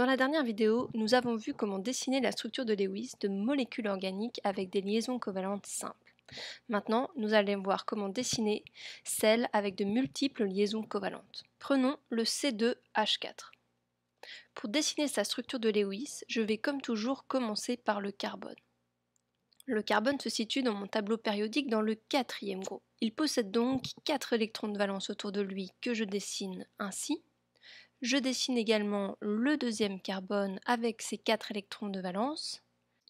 Dans la dernière vidéo, nous avons vu comment dessiner la structure de Lewis de molécules organiques avec des liaisons covalentes simples. Maintenant, nous allons voir comment dessiner celles avec de multiples liaisons covalentes. Prenons le C2H4. Pour dessiner sa structure de Lewis, je vais comme toujours commencer par le carbone. Le carbone se situe dans mon tableau périodique dans le quatrième groupe. Il possède donc 4 électrons de valence autour de lui que je dessine ainsi. Je dessine également le deuxième carbone avec ses quatre électrons de valence.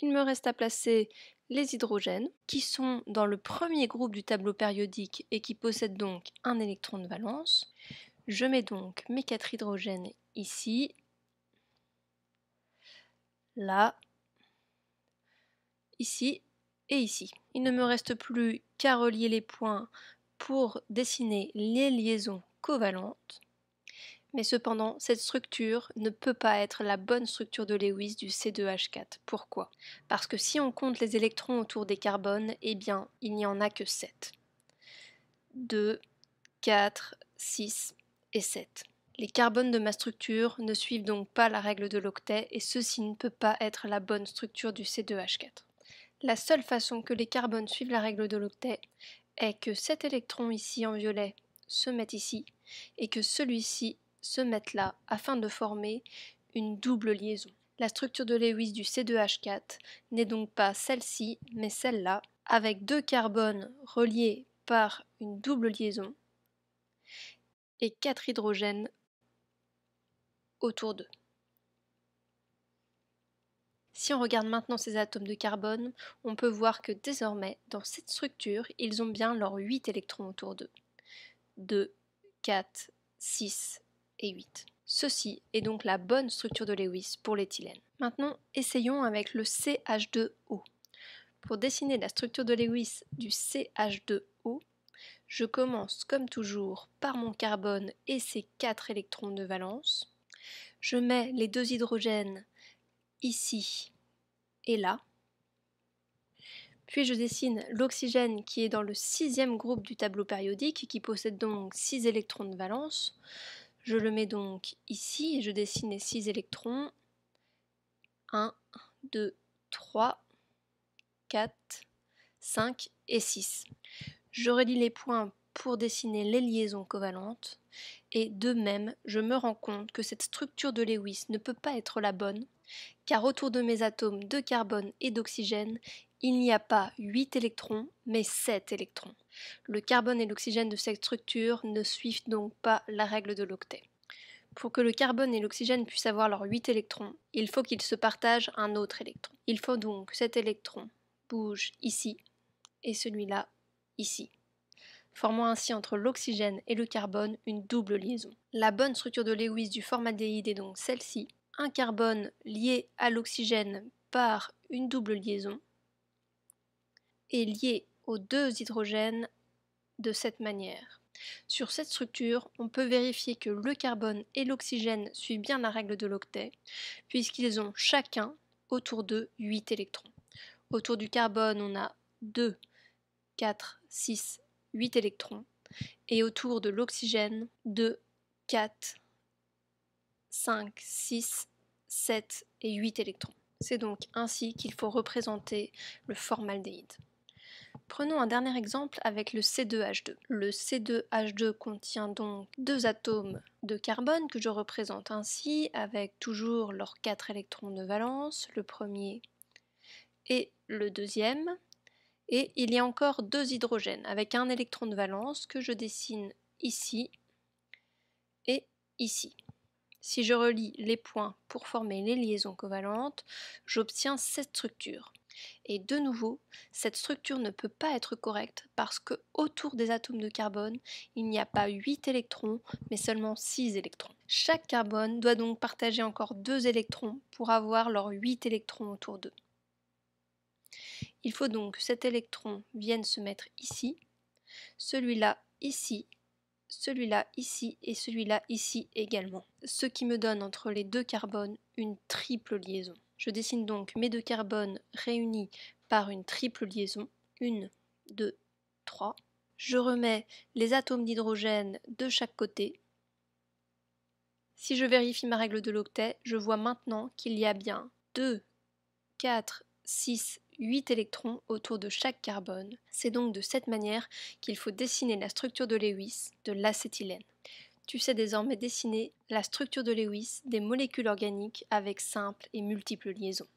Il me reste à placer les hydrogènes, qui sont dans le premier groupe du tableau périodique et qui possèdent donc un électron de valence. Je mets donc mes quatre hydrogènes ici, là, ici et ici. Il ne me reste plus qu'à relier les points pour dessiner les liaisons covalentes. Mais cependant, cette structure ne peut pas être la bonne structure de Lewis du C2H4. Pourquoi Parce que si on compte les électrons autour des carbones, eh bien, il n'y en a que 7. 2, 4, 6 et 7. Les carbones de ma structure ne suivent donc pas la règle de l'octet et ceci ne peut pas être la bonne structure du C2H4. La seule façon que les carbones suivent la règle de l'octet est que cet électron ici en violet se mette ici et que celui-ci se mettent là afin de former une double liaison. La structure de Lewis du C2H4 n'est donc pas celle-ci, mais celle-là, avec deux carbones reliés par une double liaison et quatre hydrogènes autour d'eux. Si on regarde maintenant ces atomes de carbone, on peut voir que désormais, dans cette structure, ils ont bien leurs 8 électrons autour d'eux. 2, 4, 6, Ceci est donc la bonne structure de Lewis pour l'éthylène. Maintenant, essayons avec le CH2O. Pour dessiner la structure de Lewis du CH2O, je commence comme toujours par mon carbone et ses 4 électrons de valence. Je mets les deux hydrogènes ici et là. Puis je dessine l'oxygène qui est dans le sixième groupe du tableau périodique, qui possède donc 6 électrons de valence. Je le mets donc ici et je dessine les 6 électrons. 1, 2, 3, 4, 5 et 6. Je relis les points pour dessiner les liaisons covalentes et de même je me rends compte que cette structure de Lewis ne peut pas être la bonne car autour de mes atomes de carbone et d'oxygène il n'y a pas 8 électrons, mais 7 électrons. Le carbone et l'oxygène de cette structure ne suivent donc pas la règle de l'octet. Pour que le carbone et l'oxygène puissent avoir leurs 8 électrons, il faut qu'ils se partagent un autre électron. Il faut donc que cet électron bouge ici et celui-là ici, formant ainsi entre l'oxygène et le carbone une double liaison. La bonne structure de Lewis du formaldéhyde est donc celle-ci, un carbone lié à l'oxygène par une double liaison est lié aux deux hydrogènes de cette manière. Sur cette structure, on peut vérifier que le carbone et l'oxygène suivent bien la règle de l'octet, puisqu'ils ont chacun autour d'eux 8 électrons. Autour du carbone, on a 2, 4, 6, 8 électrons. Et autour de l'oxygène, 2, 4, 5, 6, 7 et 8 électrons. C'est donc ainsi qu'il faut représenter le formaldéhyde. Prenons un dernier exemple avec le C2H2. Le C2H2 contient donc deux atomes de carbone que je représente ainsi avec toujours leurs quatre électrons de valence, le premier et le deuxième. Et il y a encore deux hydrogènes avec un électron de valence que je dessine ici et ici. Si je relie les points pour former les liaisons covalentes, j'obtiens cette structure. Et de nouveau, cette structure ne peut pas être correcte parce que autour des atomes de carbone, il n'y a pas 8 électrons, mais seulement 6 électrons. Chaque carbone doit donc partager encore 2 électrons pour avoir leurs 8 électrons autour d'eux. Il faut donc que cet électron vienne se mettre ici, celui-là ici, celui-là ici et celui-là ici également, ce qui me donne entre les deux carbones une triple liaison. Je dessine donc mes deux carbones réunis par une triple liaison. 1, 2, 3. Je remets les atomes d'hydrogène de chaque côté. Si je vérifie ma règle de l'octet, je vois maintenant qu'il y a bien 2, 4, 6, 8 électrons autour de chaque carbone. C'est donc de cette manière qu'il faut dessiner la structure de Lewis de l'acétylène. Tu sais désormais dessiner la structure de Lewis des molécules organiques avec simples et multiples liaisons.